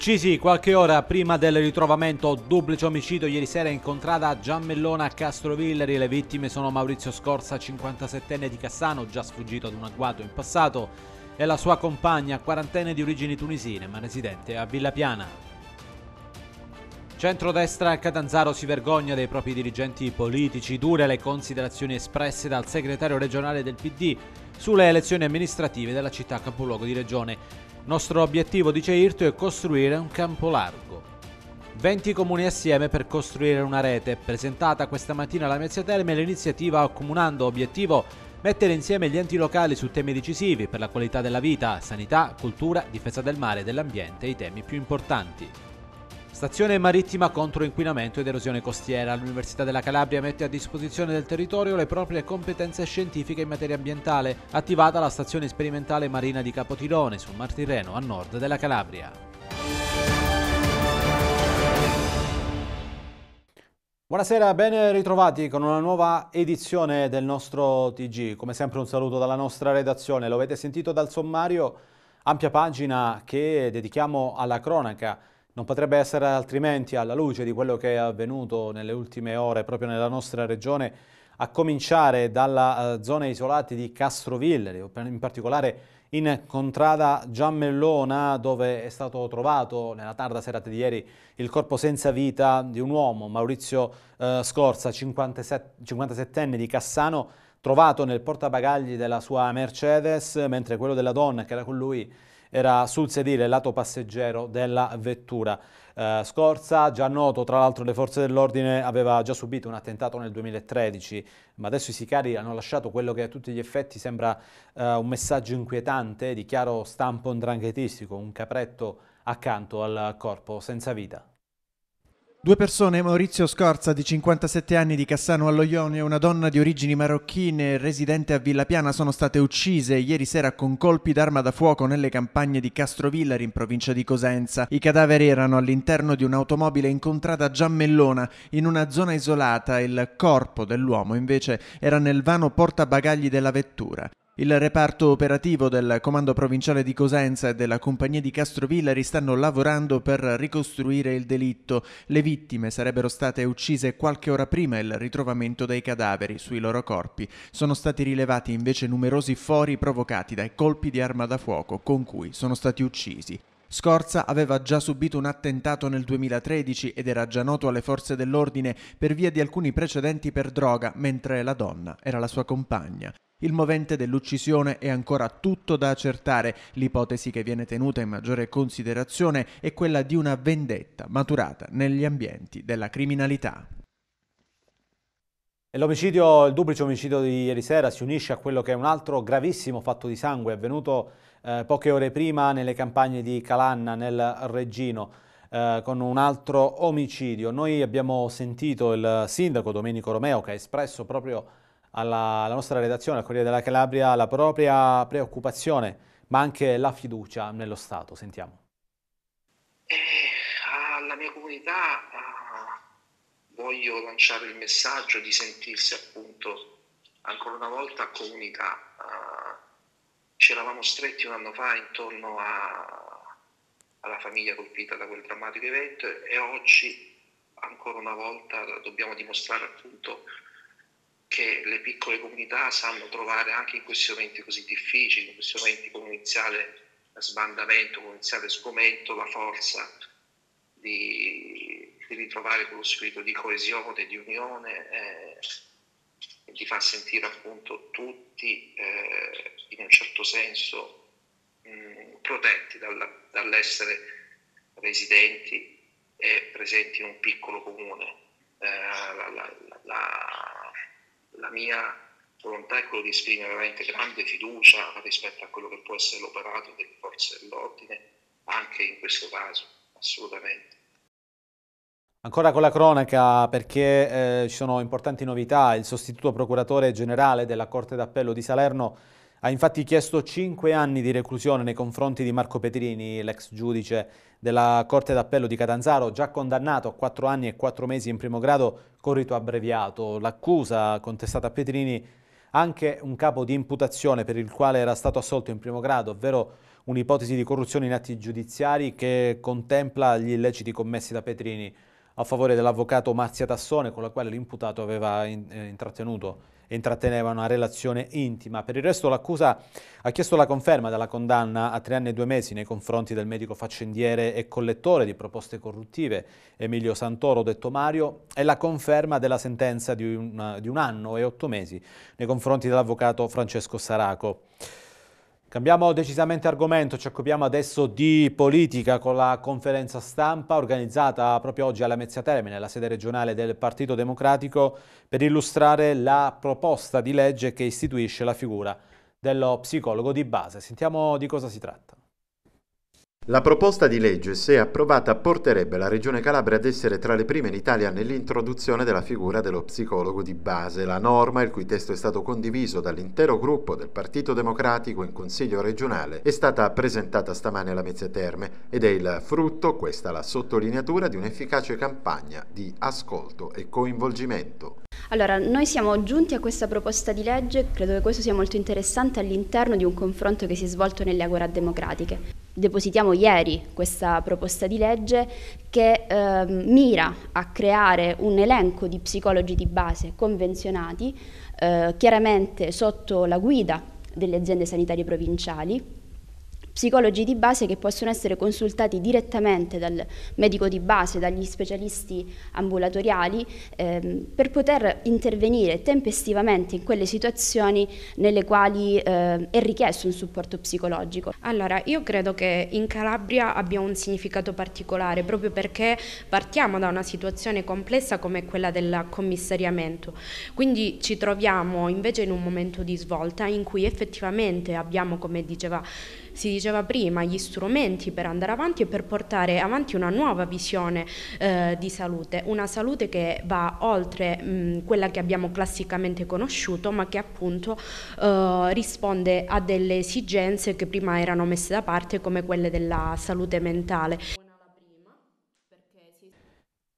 Uccisi qualche ora prima del ritrovamento, duplice omicidio ieri sera in contrada a Giammellona a Castrovillari. Le vittime sono Maurizio Scorza, 57enne di Cassano, già sfuggito ad un agguato in passato, e la sua compagna, quarantenne di origini tunisine, ma residente a Villa Piana. Centrodestra Catanzaro si vergogna dei propri dirigenti politici, dure le considerazioni espresse dal segretario regionale del PD sulle elezioni amministrative della città capoluogo di regione. Nostro obiettivo, dice Irto, è costruire un campo largo. 20 comuni assieme per costruire una rete. Presentata questa mattina alla Mezzia Terme l'iniziativa Accomunando Obiettivo mettere insieme gli enti locali su temi decisivi per la qualità della vita, sanità, cultura, difesa del mare, e dell'ambiente i temi più importanti. Stazione marittima contro inquinamento ed erosione costiera. L'Università della Calabria mette a disposizione del territorio le proprie competenze scientifiche in materia ambientale, attivata la stazione sperimentale marina di Capotirone sul Mar Tirreno a nord della Calabria. Buonasera, ben ritrovati con una nuova edizione del nostro TG. Come sempre un saluto dalla nostra redazione, lo avete sentito dal sommario, ampia pagina che dedichiamo alla cronaca non potrebbe essere altrimenti alla luce di quello che è avvenuto nelle ultime ore proprio nella nostra regione, a cominciare dalla eh, zona isolata di Castroville, in particolare in contrada Giammellona dove è stato trovato nella tarda serata di ieri il corpo senza vita di un uomo, Maurizio uh, Scorza, 57, 57enne di Cassano, trovato nel portabagagli della sua Mercedes, mentre quello della donna che era con lui era sul sedile lato passeggero della vettura. Eh, scorsa, già noto, tra l'altro le forze dell'ordine aveva già subito un attentato nel 2013, ma adesso i sicari hanno lasciato quello che a tutti gli effetti sembra eh, un messaggio inquietante di chiaro stampo ndranghetistico, un capretto accanto al corpo senza vita. Due persone, Maurizio Scorza di 57 anni di Cassano allo Ionio e una donna di origini marocchine residente a Villa Piana sono state uccise ieri sera con colpi d'arma da fuoco nelle campagne di Castrovillari in provincia di Cosenza. I cadaveri erano all'interno di un'automobile incontrata a Giammellona in una zona isolata, il corpo dell'uomo invece era nel vano portabagagli della vettura. Il reparto operativo del Comando Provinciale di Cosenza e della Compagnia di Castrovillari stanno lavorando per ricostruire il delitto. Le vittime sarebbero state uccise qualche ora prima il ritrovamento dei cadaveri sui loro corpi. Sono stati rilevati invece numerosi fori provocati dai colpi di arma da fuoco con cui sono stati uccisi. Scorza aveva già subito un attentato nel 2013 ed era già noto alle forze dell'ordine per via di alcuni precedenti per droga, mentre la donna era la sua compagna. Il movente dell'uccisione è ancora tutto da accertare. L'ipotesi che viene tenuta in maggiore considerazione è quella di una vendetta maturata negli ambienti della criminalità. L'omicidio, il duplice omicidio di ieri sera si unisce a quello che è un altro gravissimo fatto di sangue avvenuto eh, poche ore prima nelle campagne di Calanna nel Reggino eh, con un altro omicidio. Noi abbiamo sentito il sindaco Domenico Romeo che ha espresso proprio alla, alla nostra redazione, al Corriere della Calabria, la propria preoccupazione ma anche la fiducia nello Stato. Sentiamo. Eh, alla mia comunità ah, voglio lanciare il messaggio di sentirsi appunto ancora una volta a comunità. Uh, eravamo stretti un anno fa intorno a, alla famiglia colpita da quel drammatico evento e oggi ancora una volta dobbiamo dimostrare appunto che le piccole comunità sanno trovare anche in questi momenti così difficili, in questi momenti con un iniziale sbandamento, con un iniziale sgomento, la forza di, di ritrovare quello spirito di coesione, di unione, eh, di far sentire appunto tutti eh, in un certo senso mh, protetti dalla, dall'essere residenti e presenti in un piccolo comune. Eh, la, la, la, la mia volontà è quello di esprimere veramente grande fiducia rispetto a quello che può essere l'operato delle forze dell'ordine, anche in questo caso, assolutamente. Ancora con la cronaca perché eh, ci sono importanti novità, il sostituto procuratore generale della Corte d'Appello di Salerno ha infatti chiesto 5 anni di reclusione nei confronti di Marco Petrini, l'ex giudice della Corte d'Appello di Catanzaro, già condannato a 4 anni e 4 mesi in primo grado con rito abbreviato. L'accusa contestata a Petrini anche un capo di imputazione per il quale era stato assolto in primo grado, ovvero un'ipotesi di corruzione in atti giudiziari che contempla gli illeciti commessi da Petrini a favore dell'avvocato Marzia Tassone con la quale l'imputato aveva in, eh, intrattenuto e intratteneva una relazione intima. Per il resto l'accusa ha chiesto la conferma della condanna a tre anni e due mesi nei confronti del medico faccendiere e collettore di proposte corruttive Emilio Santoro, detto Mario, e la conferma della sentenza di un, di un anno e otto mesi nei confronti dell'avvocato Francesco Saraco. Cambiamo decisamente argomento, ci occupiamo adesso di politica con la conferenza stampa organizzata proprio oggi alla Mezzia Termine, la sede regionale del Partito Democratico per illustrare la proposta di legge che istituisce la figura dello psicologo di base. Sentiamo di cosa si tratta. La proposta di legge, se approvata, porterebbe la Regione Calabria ad essere tra le prime in Italia nell'introduzione della figura dello psicologo di base. La norma, il cui testo è stato condiviso dall'intero gruppo del Partito Democratico in Consiglio regionale, è stata presentata stamane alla Mezze Terme ed è il frutto, questa la sottolineatura, di un'efficace campagna di ascolto e coinvolgimento. Allora, noi siamo giunti a questa proposta di legge, credo che questo sia molto interessante all'interno di un confronto che si è svolto nelle agora democratiche depositiamo ieri questa proposta di legge che eh, mira a creare un elenco di psicologi di base convenzionati, eh, chiaramente sotto la guida delle aziende sanitarie provinciali, psicologi di base che possono essere consultati direttamente dal medico di base, dagli specialisti ambulatoriali, ehm, per poter intervenire tempestivamente in quelle situazioni nelle quali eh, è richiesto un supporto psicologico. Allora, io credo che in Calabria abbia un significato particolare proprio perché partiamo da una situazione complessa come quella del commissariamento, quindi ci troviamo invece in un momento di svolta in cui effettivamente abbiamo, come diceva si diceva prima, gli strumenti per andare avanti e per portare avanti una nuova visione eh, di salute, una salute che va oltre mh, mm, quella che abbiamo classicamente conosciuto, ma che appunto eh, risponde a delle esigenze che prima erano messe da parte come quelle della salute mentale.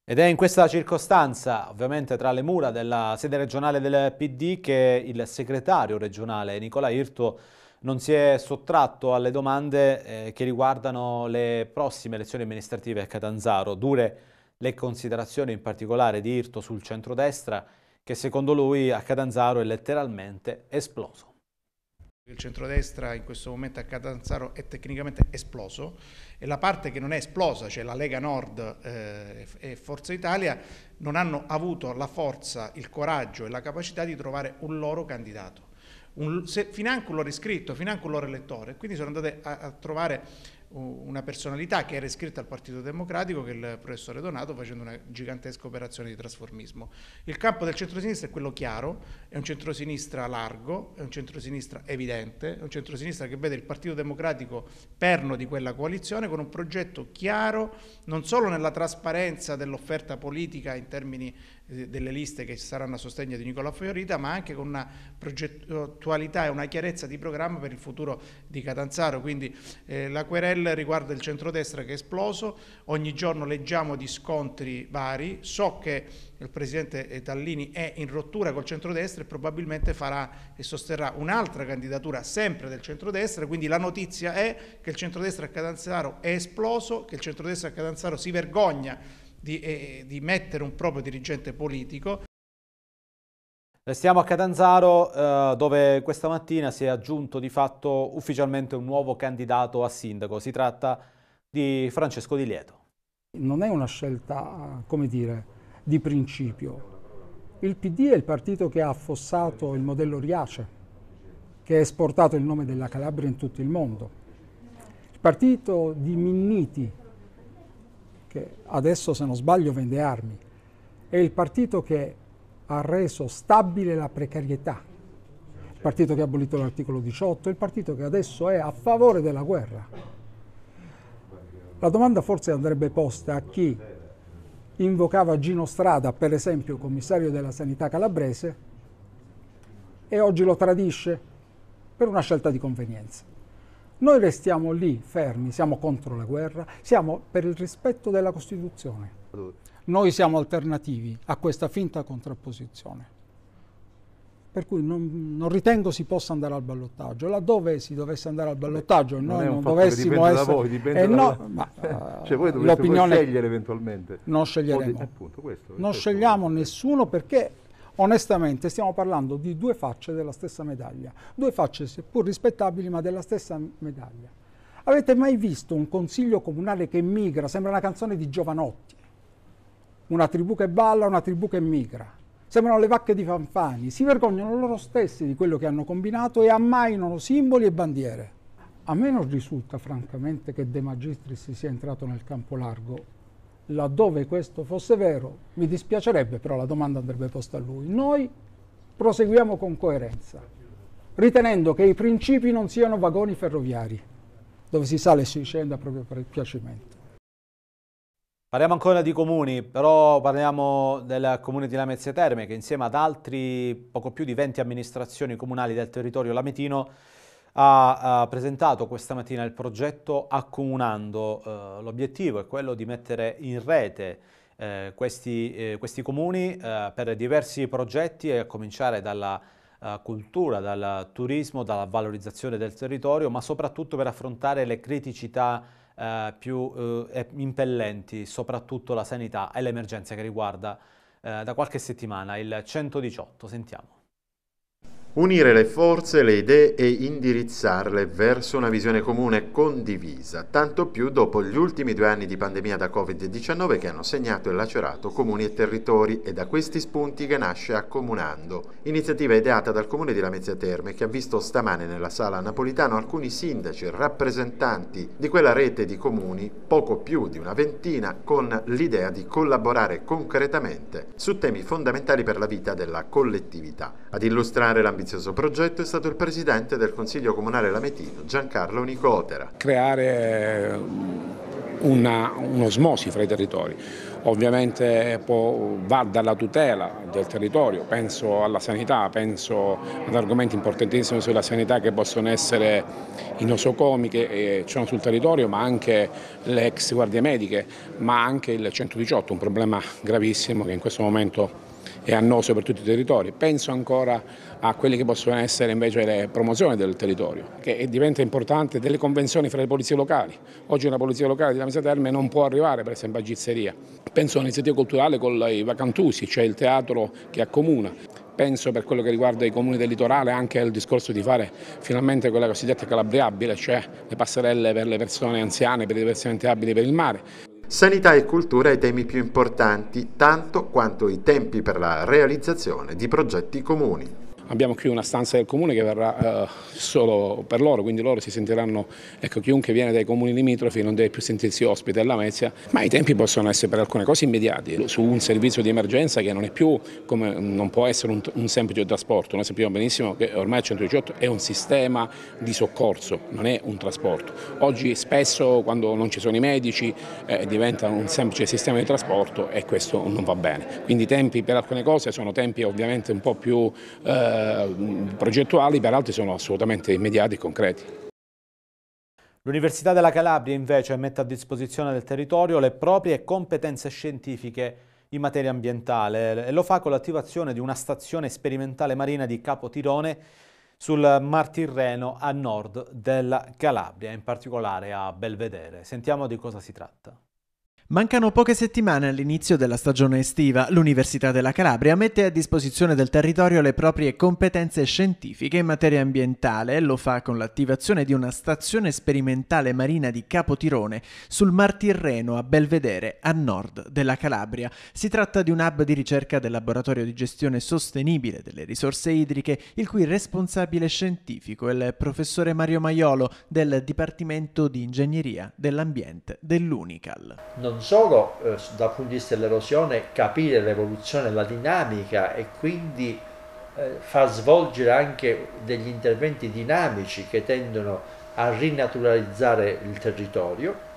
Ed è in questa circostanza, ovviamente tra le mura della sede regionale del PD, che il segretario regionale Nicola Irto non si è sottratto alle domande eh, che riguardano le prossime elezioni amministrative a Catanzaro, dure le considerazioni in particolare di Irto sul centrodestra che secondo lui a Catanzaro è letteralmente esploso. Il centrodestra in questo momento a Catanzaro è tecnicamente esploso e la parte che non è esplosa, cioè la Lega Nord eh, e Forza Italia, non hanno avuto la forza, il coraggio e la capacità di trovare un loro candidato un, se, financo un loro iscritto, financo un loro elettore. Quindi sono andate a, a trovare una personalità che era iscritta al Partito Democratico che è il professore Donato facendo una gigantesca operazione di trasformismo. Il campo del centrosinistra è quello chiaro, è un centrosinistra largo, è un centrosinistra evidente, è un centrosinistra che vede il Partito Democratico perno di quella coalizione con un progetto chiaro non solo nella trasparenza dell'offerta politica in termini delle liste che saranno a sostegno di Nicola Fiorita, ma anche con una progettualità e una chiarezza di programma per il futuro di Catanzaro. Quindi eh, la querella riguarda il centrodestra che è esploso, ogni giorno leggiamo di scontri vari, so che il presidente Tallini è in rottura col centrodestra e probabilmente farà e sosterrà un'altra candidatura sempre del centrodestra, quindi la notizia è che il centrodestra a Catanzaro è esploso, che il centrodestra a Catanzaro si vergogna di, eh, di mettere un proprio dirigente politico. Restiamo a Catanzaro eh, dove questa mattina si è aggiunto di fatto ufficialmente un nuovo candidato a sindaco. Si tratta di Francesco Di Lieto. Non è una scelta, come dire, di principio. Il PD è il partito che ha affossato il modello Riace, che ha esportato il nome della Calabria in tutto il mondo. Il partito di Minniti, che adesso se non sbaglio vende armi, è il partito che ha reso stabile la precarietà, il partito che ha abolito l'articolo 18, il partito che adesso è a favore della guerra. La domanda forse andrebbe posta a chi invocava Gino Strada, per esempio commissario della sanità calabrese, e oggi lo tradisce per una scelta di convenienza. Noi restiamo lì fermi, siamo contro la guerra, siamo per il rispetto della Costituzione. Noi siamo alternativi a questa finta contrapposizione. Per cui non, non ritengo si possa andare al ballottaggio. Laddove si dovesse andare al ballottaggio e noi non, non dovessimo essere... Da voi, dipende eh da no, ma, eh, cioè voi dovete scegliere eventualmente. Non sceglieremo. Di, appunto, questo, non questo scegliamo nessuno perché Onestamente stiamo parlando di due facce della stessa medaglia, due facce seppur rispettabili ma della stessa medaglia. Avete mai visto un consiglio comunale che migra? Sembra una canzone di Giovanotti. Una tribù che balla, una tribù che migra sembrano le vacche di Fanfani, si vergognano loro stessi di quello che hanno combinato e ammainano simboli e bandiere. A me non risulta francamente che De Magistris sia entrato nel campo largo Laddove questo fosse vero, mi dispiacerebbe, però la domanda andrebbe posta a lui. Noi proseguiamo con coerenza, ritenendo che i principi non siano vagoni ferroviari, dove si sale e si scende proprio per il piacimento. Parliamo ancora di comuni, però parliamo del comune di Lamezia Terme che insieme ad altri poco più di 20 amministrazioni comunali del territorio lametino ha, presentato questa mattina il progetto accomunando. Eh, l'obiettivo è quello di mettere in rete eh, questi, eh, questi, comuni eh, per diversi progetti a cominciare dalla eh, cultura, dal turismo, dalla valorizzazione del territorio, ma soprattutto per affrontare le criticità eh, più impellenti, soprattutto la sanità e l'emergenza che riguarda da qualche settimana il 118. Sentiamo. Unire le forze, le idee e indirizzarle verso una visione comune condivisa, tanto più dopo gli ultimi due anni di pandemia da Covid-19 che hanno segnato e lacerato comuni e territori e da questi spunti che nasce Accomunando, iniziativa ideata dal comune di Lamezia Terme che ha visto stamane nella sala napolitano alcuni sindaci, rappresentanti di quella rete di comuni, poco più di una ventina, con l'idea di collaborare concretamente su temi fondamentali per la vita della collettività. Ad illustrare l'ambizione ambizioso progetto è stato il presidente del Consiglio Comunale Lametino, Giancarlo Nicotera. Creare eh, una, un'osmosi fra i territori. Ovviamente può, va dalla tutela del territorio, penso alla sanità, penso ad argomenti importantissimi sulla sanità che possono essere i nosocomi che eh, sono sul territorio, ma anche le ex guardie mediche, ma anche il 118, un problema gravissimo che in questo momento e annoso per tutti i territori. Penso ancora a quelle che possono essere invece le promozioni del territorio, che diventa importante delle convenzioni fra le polizie locali. Oggi una polizia locale di Lamisa Terme non può arrivare per esempio a Gizzeria. Penso all'iniziativa culturale con i vacantusi, cioè il teatro che accomuna. Penso per quello che riguarda i comuni del litorale anche al discorso di fare finalmente quella cosiddetta calabriabile, cioè le passerelle per le persone anziane, per i diversamente abili per il mare sanità e cultura i temi più importanti, tanto quanto i tempi per la realizzazione di progetti comuni abbiamo qui una stanza del comune che verrà eh, solo per loro, quindi loro si sentiranno, ecco chiunque viene dai comuni limitrofi non deve più sentirsi ospite della Mezia, ma i tempi possono essere per alcune cose immediati, su un servizio di emergenza che non è più, come, non può essere un, un semplice trasporto, noi sappiamo benissimo che ormai il 118 è un sistema di soccorso, non è un trasporto, oggi spesso quando non ci sono i medici eh, diventa un semplice sistema di trasporto e questo non va bene, quindi i tempi per alcune cose sono tempi ovviamente un po' più... Eh, eh, progettuali, per altri sono assolutamente immediati e concreti. L'Università della Calabria invece mette a disposizione del territorio le proprie competenze scientifiche in materia ambientale e lo fa con l'attivazione di una stazione sperimentale marina di Capotirone sul Mar Tirreno a nord della Calabria, in particolare a Belvedere. Sentiamo di cosa si tratta. Mancano poche settimane all'inizio della stagione estiva. L'Università della Calabria mette a disposizione del territorio le proprie competenze scientifiche in materia ambientale. e Lo fa con l'attivazione di una stazione sperimentale marina di Capotirone sul Mar Tirreno a Belvedere, a nord della Calabria. Si tratta di un hub di ricerca del laboratorio di gestione sostenibile delle risorse idriche, il cui responsabile scientifico è il professore Mario Maiolo del Dipartimento di Ingegneria dell'Ambiente dell'Unical. Non solo eh, dal punto di vista dell'erosione capire l'evoluzione, la dinamica e quindi eh, far svolgere anche degli interventi dinamici che tendono a rinaturalizzare il territorio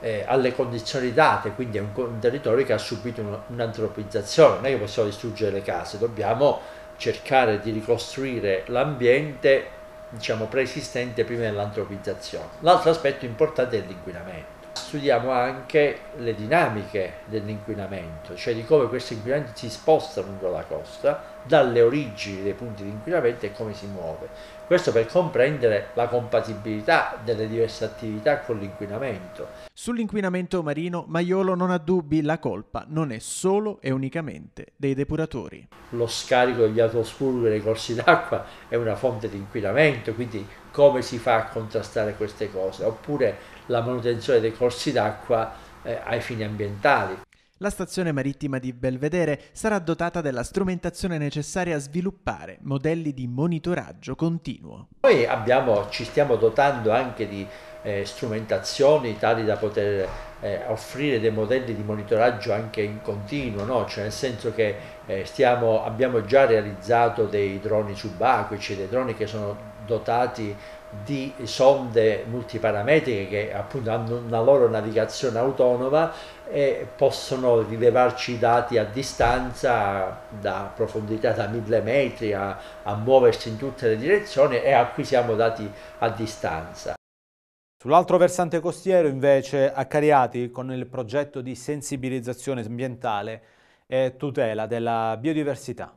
eh, alle condizioni date, quindi è un, un territorio che ha subito un'antropizzazione, non è che possiamo distruggere le case, dobbiamo cercare di ricostruire l'ambiente diciamo preesistente prima dell'antropizzazione. L'altro aspetto importante è l'inquinamento studiamo anche le dinamiche dell'inquinamento, cioè di come questi inquinanti si spostano lungo la costa, dalle origini dei punti di inquinamento e come si muove. Questo per comprendere la compatibilità delle diverse attività con l'inquinamento. Sull'inquinamento marino Maiolo non ha dubbi, la colpa non è solo e unicamente dei depuratori. Lo scarico degli autoscurvi nei corsi d'acqua è una fonte di inquinamento, quindi come si fa a contrastare queste cose? Oppure la manutenzione dei corsi d'acqua eh, ai fini ambientali. La stazione marittima di Belvedere sarà dotata della strumentazione necessaria a sviluppare modelli di monitoraggio continuo. Noi abbiamo, ci stiamo dotando anche di eh, strumentazioni tali da poter eh, offrire dei modelli di monitoraggio anche in continuo, no? cioè nel senso che eh, stiamo, abbiamo già realizzato dei droni subacquei, dei droni che sono dotati di sonde multiparametriche che appunto hanno una loro navigazione autonoma e possono rilevarci i dati a distanza da profondità da mille metri a, a muoversi in tutte le direzioni e acquisiamo dati a distanza. Sull'altro versante costiero invece a Cariati con il progetto di sensibilizzazione ambientale e tutela della biodiversità.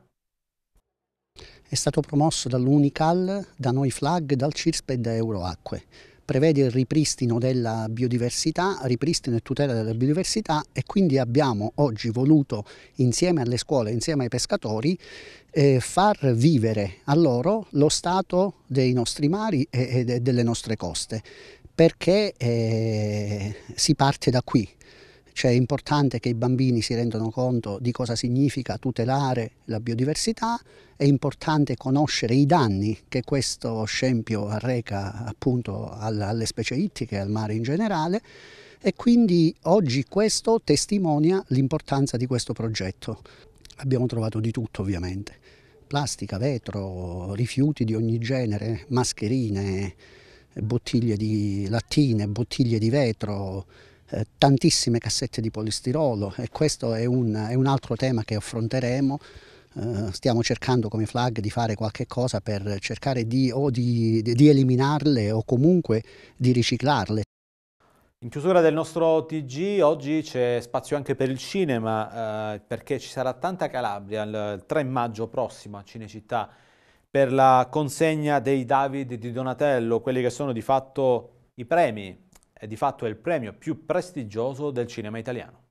È stato promosso dall'Unical, da Noi Flag, dal CIRSPE e da Euroacque. Prevede il ripristino della biodiversità, ripristino e tutela della biodiversità e quindi abbiamo oggi voluto insieme alle scuole, insieme ai pescatori, eh, far vivere a loro lo stato dei nostri mari e, e delle nostre coste perché eh, si parte da qui. Cioè è importante che i bambini si rendano conto di cosa significa tutelare la biodiversità, è importante conoscere i danni che questo scempio arreca appunto alle specie ittiche e al mare in generale e quindi oggi questo testimonia l'importanza di questo progetto. Abbiamo trovato di tutto ovviamente, plastica, vetro, rifiuti di ogni genere, mascherine, bottiglie di lattine, bottiglie di vetro, eh, tantissime cassette di polistirolo e questo è un, è un altro tema che affronteremo. Eh, stiamo cercando come flag di fare qualche cosa per cercare di, o di, di eliminarle o comunque di riciclarle. In chiusura del nostro TG oggi c'è spazio anche per il cinema eh, perché ci sarà tanta Calabria il 3 maggio prossimo a Cinecittà per la consegna dei David di Donatello, quelli che sono di fatto i premi e di fatto è il premio più prestigioso del cinema italiano.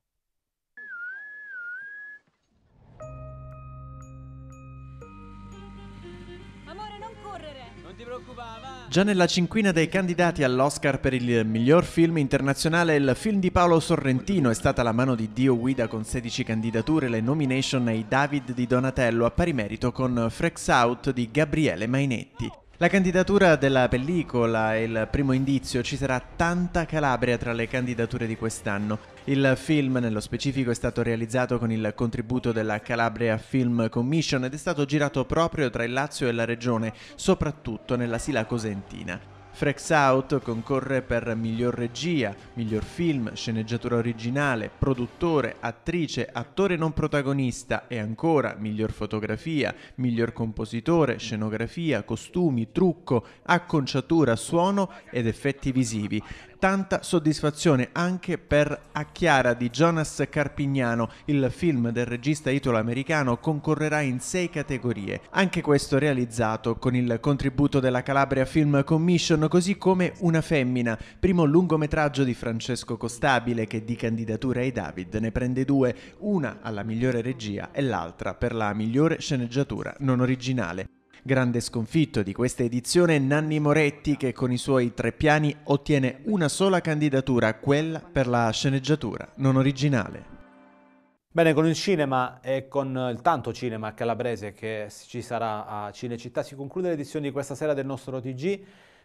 Già nella cinquina dei candidati all'Oscar per il miglior film internazionale, il film di Paolo Sorrentino è stata la mano di Dio guida con 16 candidature, le nomination ai David di Donatello a pari merito con Freaks Out di Gabriele Mainetti. La candidatura della pellicola è il primo indizio, ci sarà tanta Calabria tra le candidature di quest'anno. Il film nello specifico è stato realizzato con il contributo della Calabria Film Commission ed è stato girato proprio tra il Lazio e la regione, soprattutto nella Sila Cosentina. Frex Out concorre per miglior regia, miglior film, sceneggiatura originale, produttore, attrice, attore non protagonista e ancora miglior fotografia, miglior compositore, scenografia, costumi, trucco, acconciatura, suono ed effetti visivi tanta soddisfazione anche per A Chiara di Jonas Carpignano. Il film del regista italo-americano concorrerà in sei categorie, anche questo realizzato con il contributo della Calabria Film Commission, così come Una femmina, primo lungometraggio di Francesco Costabile che di candidatura ai David ne prende due, una alla migliore regia e l'altra per la migliore sceneggiatura non originale. Grande sconfitto di questa edizione Nanni Moretti che con i suoi tre piani ottiene una sola candidatura, quella per la sceneggiatura non originale. Bene, con il cinema e con il tanto cinema calabrese che ci sarà a Cinecittà si conclude l'edizione di questa sera del nostro TG.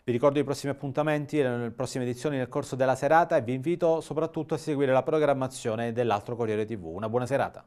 Vi ricordo i prossimi appuntamenti, e le prossime edizioni nel corso della serata e vi invito soprattutto a seguire la programmazione dell'altro Corriere TV. Una buona serata.